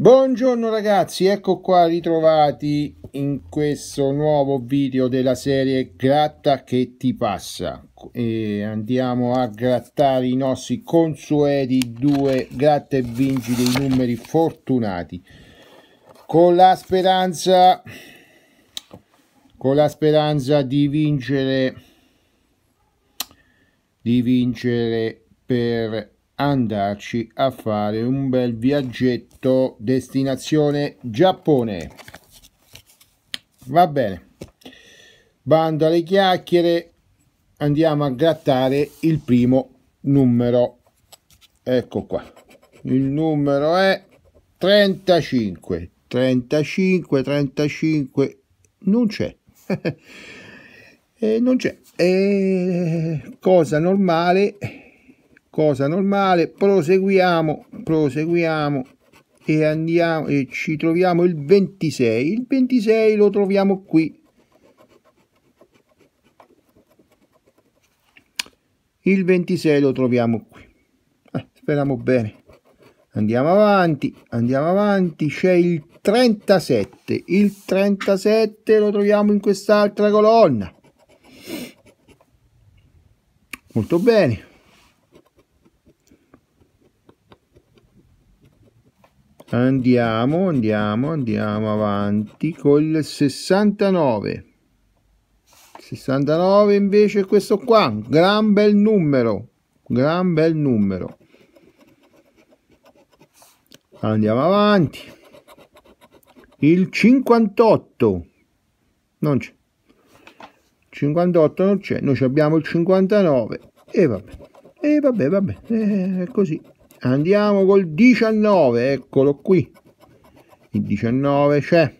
Buongiorno ragazzi, ecco qua ritrovati in questo nuovo video della serie Gratta che ti passa e andiamo a grattare i nostri consueti due gratta e vinci dei numeri fortunati con la speranza con la speranza di vincere di vincere per andarci a fare un bel viaggetto destinazione Giappone. Va bene, bando alle chiacchiere, andiamo a grattare il primo numero. Ecco qua, il numero è 35, 35, 35, non c'è. eh, non c'è, eh, cosa normale cosa normale proseguiamo proseguiamo e andiamo e ci troviamo il 26 il 26 lo troviamo qui il 26 lo troviamo qui eh, speriamo bene andiamo avanti andiamo avanti c'è il 37 il 37 lo troviamo in quest'altra colonna molto bene andiamo, andiamo, andiamo avanti col 69. 69 invece è questo qua, gran bel numero, gran bel numero. Andiamo avanti. Il 58. Non c'è. 58 non c'è, noi abbiamo il 59 e vabbè. E vabbè, vabbè, è eh, così andiamo col 19 eccolo qui il 19 c'è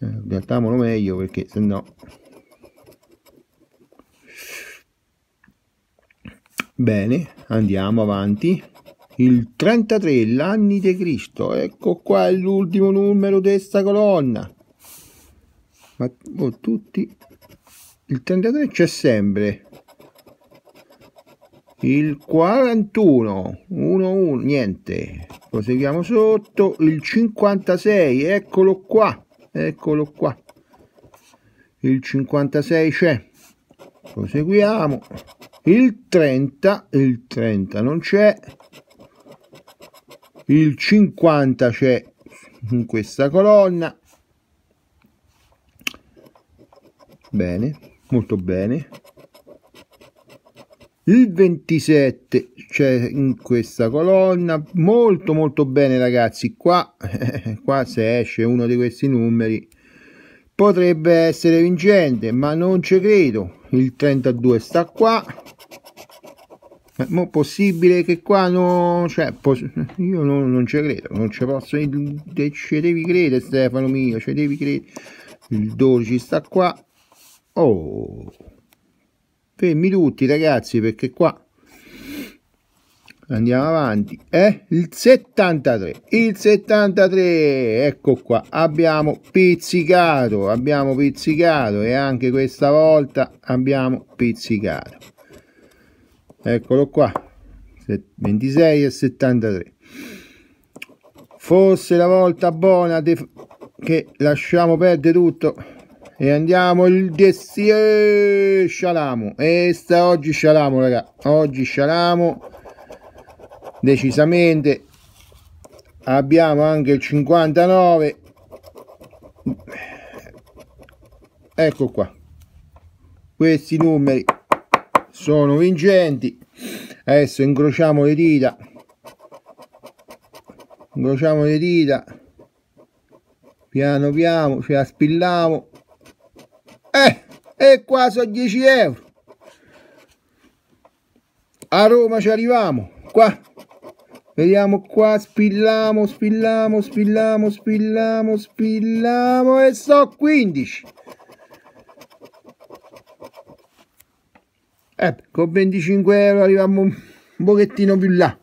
eh, Gattamolo meglio perché se no bene andiamo avanti il 33 l'anni di Cristo ecco qua è l'ultimo numero di questa colonna ma oh, tutti il 33 c'è sempre il 41 1 1 niente proseguiamo sotto il 56 eccolo qua eccolo qua il 56 c'è proseguiamo il 30 il 30 non c'è il 50 c'è in questa colonna bene molto bene il 27 c'è in questa colonna molto molto bene ragazzi qua, qua se esce uno di questi numeri potrebbe essere vincente ma non ci credo il 32 sta qua eh, ma possibile che qua no cioè io no, non ci credo non ci posso ci devi credere Stefano mio ci devi credere il 12 sta qua oh fermi tutti ragazzi perché qua andiamo avanti è eh? il 73 il 73 ecco qua abbiamo pizzicato abbiamo pizzicato e anche questa volta abbiamo pizzicato eccolo qua 26 e 73 forse la volta buona che lasciamo perdere tutto e andiamo il Dessie Scialamo. E sta oggi shalamo raga. Oggi shalamo Decisamente. Abbiamo anche il 59. Ecco qua. Questi numeri sono vincenti. Adesso incrociamo le dita. Incrociamo le dita piano piano ce la spilliamo eh, e qua sono 10 euro. A Roma ci arriviamo, qua. Vediamo qua, spilliamo, spilliamo, spilliamo, spilliamo, spilliamo e so 15. Eh, con 25 euro arriviamo un pochettino più là.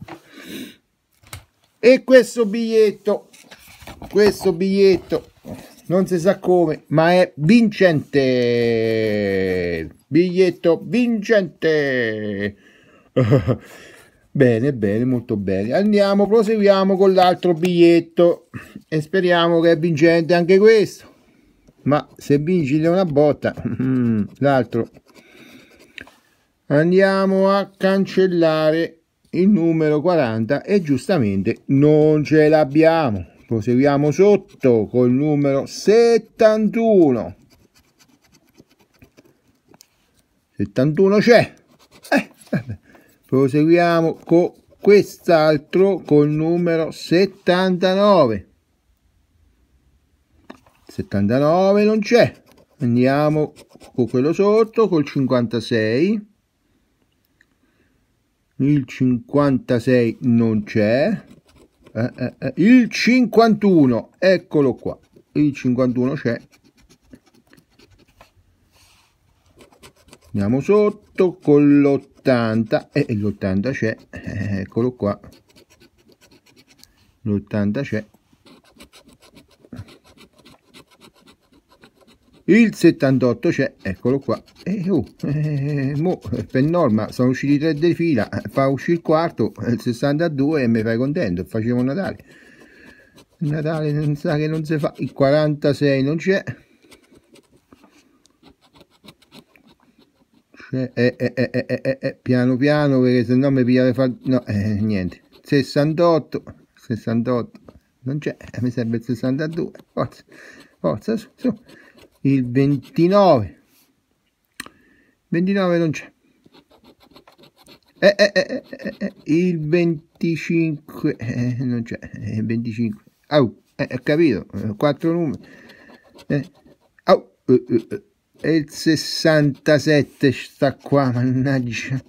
E questo biglietto, questo biglietto non si sa come, ma è vincente. Biglietto vincente. bene, bene, molto bene. Andiamo, proseguiamo con l'altro biglietto e speriamo che è vincente anche questo. Ma se vinci una botta, l'altro. Andiamo a cancellare il numero 40 e giustamente non ce l'abbiamo proseguiamo sotto col numero 71 71 c'è eh, proseguiamo con quest'altro col numero 79 79 non c'è andiamo con quello sotto col 56 il 56 non c'è eh, eh, eh, il 51 eccolo qua il 51 c'è andiamo sotto con l'80 e eh, eh l'80 c'è eh, eccolo qua l'80 c'è il 78 c'è eccolo qua e oh, eh, mo, per norma sono usciti tre di fila fa uscire il quarto il 62 e mi fai contento facevo Natale Natale non sa che non si fa il 46 non c'è eh, eh, eh, eh, piano piano perché se no mi piglia fa... no niente 68 68 non c'è mi serve il 62 forza forza su, su il 29 29 non c'è eh, eh, eh, il 25 non c'è il 25 oh, eh, capito 4 numeri eh, oh, e il 67 sta qua mannaggia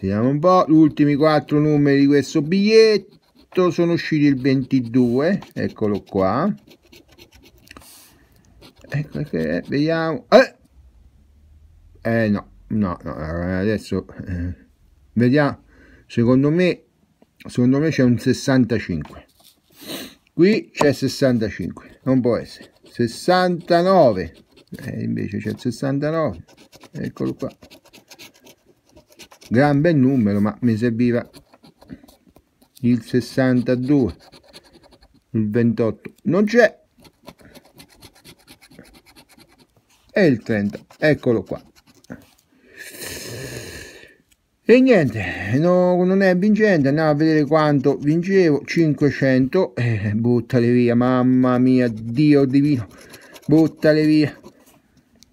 vediamo un po' gli ultimi quattro numeri di questo biglietto sono usciti il 22 eccolo qua ecco che vediamo eh, eh no no no adesso eh, vediamo secondo me secondo me c'è un 65 qui c'è 65 non può essere 69 eh, invece c'è 69 eccolo qua gran bel numero ma mi serviva il 62 il 28 non c'è e il 30 eccolo qua e niente no, non è vincente andiamo a vedere quanto vincevo 500 eh, buttale via mamma mia dio divino buttale via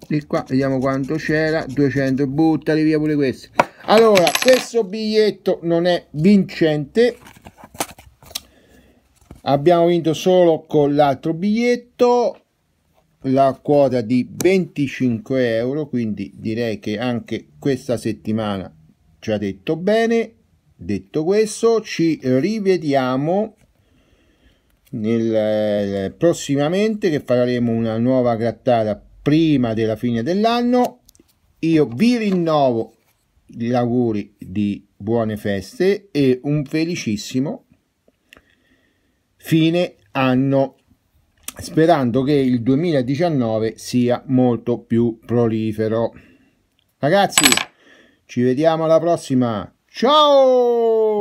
di qua vediamo quanto c'era 200 buttale via pure queste allora questo biglietto non è vincente abbiamo vinto solo con l'altro biglietto la quota di 25 euro quindi direi che anche questa settimana ci ha detto bene detto questo ci rivediamo nel, eh, prossimamente che faremo una nuova grattata prima della fine dell'anno io vi rinnovo gli auguri di buone feste e un felicissimo fine anno sperando che il 2019 sia molto più prolifero. Ragazzi, ci vediamo alla prossima. Ciao!